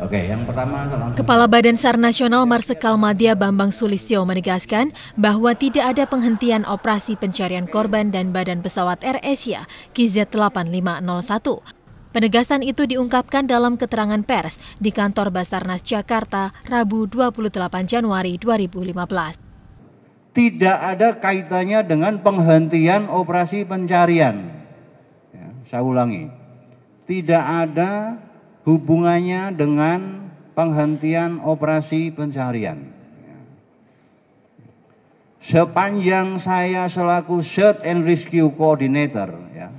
Oke, yang pertama Kepala Badan SAR Nasional Marsikal Madya Bambang Sulistyo menegaskan bahwa tidak ada penghentian operasi pencarian korban dan badan pesawat Air Asia KZ8501. Penegasan itu diungkapkan dalam keterangan pers di kantor Basarnas Jakarta Rabu 28 Januari 2015. Tidak ada kaitannya dengan penghentian operasi pencarian. Ya, saya ulangi, tidak ada hubungannya dengan penghentian operasi pencarian. Sepanjang saya selaku Search and Rescue Coordinator, ya,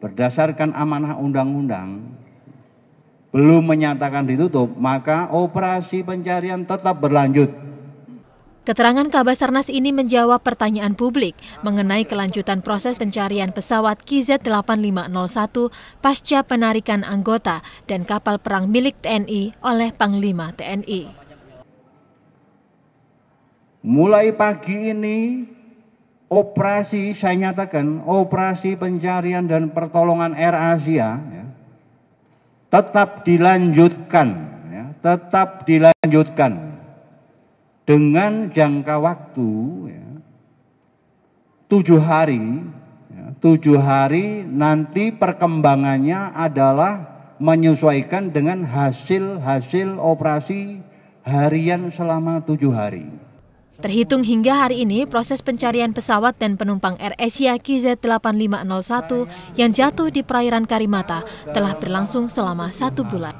berdasarkan amanah undang-undang, belum menyatakan ditutup, maka operasi pencarian tetap berlanjut. Keterangan Kabasarnas ini menjawab pertanyaan publik mengenai kelanjutan proses pencarian pesawat KZ-8501 pasca penarikan anggota dan kapal perang milik TNI oleh Panglima TNI. Mulai pagi ini operasi saya nyatakan operasi pencarian dan pertolongan Air Asia ya, tetap dilanjutkan ya, tetap dilanjutkan dengan jangka waktu ya, tujuh hari, ya, tujuh hari nanti perkembangannya adalah menyesuaikan dengan hasil-hasil operasi harian selama tujuh hari. Terhitung hingga hari ini, proses pencarian pesawat dan penumpang Air Asia KZ8501 yang jatuh di perairan Karimata telah berlangsung selama satu bulan.